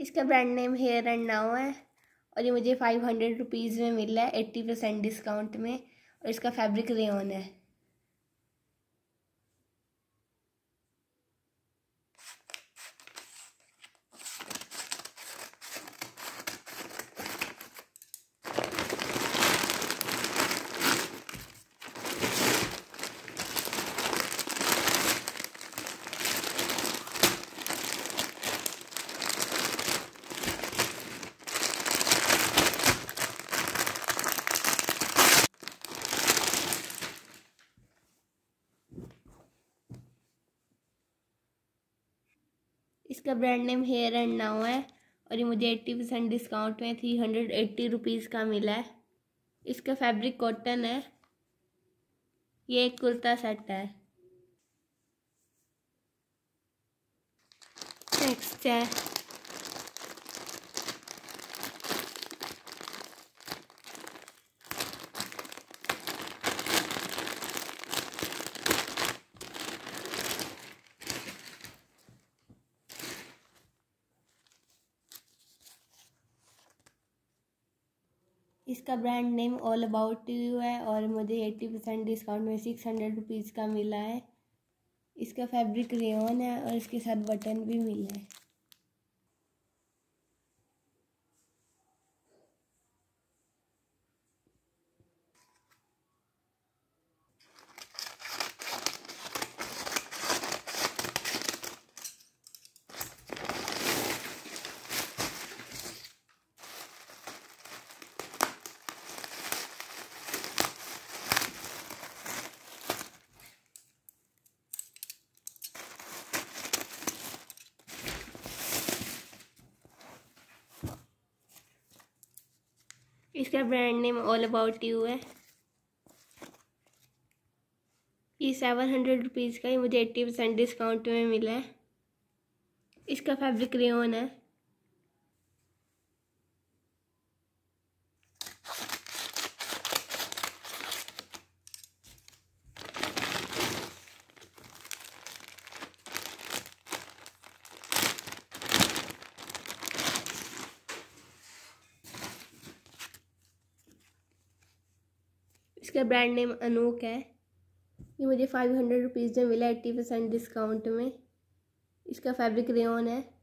इसका brand name here and now है और ये मुझे फाइव हंड्रेड रुपीज़ में मिला है एट्टी परसेंट डिस्काउंट में और इसका फैब्रिक रेन है इसका brand name here and now है और ये मुझे एट्टी परसेंट डिस्काउंट में थ्री हंड्रेड एट्टी रुपीज़ का मिला है इसका फैब्रिक कॉटन है ये एक कुर्ता सेट है नेक्स्ट है इसका brand name all about you है और मुझे एट्टी परसेंट डिस्काउंट में सिक्स हंड्रेड रुपीज़ का मिला है इसका फैब्रिक रेन है और इसके साथ बटन भी मिला है इसका brand name all about you है ये सेवन हंड्रेड रुपीज़ का ही मुझे एट्टी परसेंट डिस्काउंट में मिला है इसका फैब्रिक रेन है इसका ब्रांड नेम अनोक है ये मुझे फाइव हंड्रेड रुपीज़ में मिला एट्टी परसेंट डिस्काउंट में इसका फैब्रिक रेन है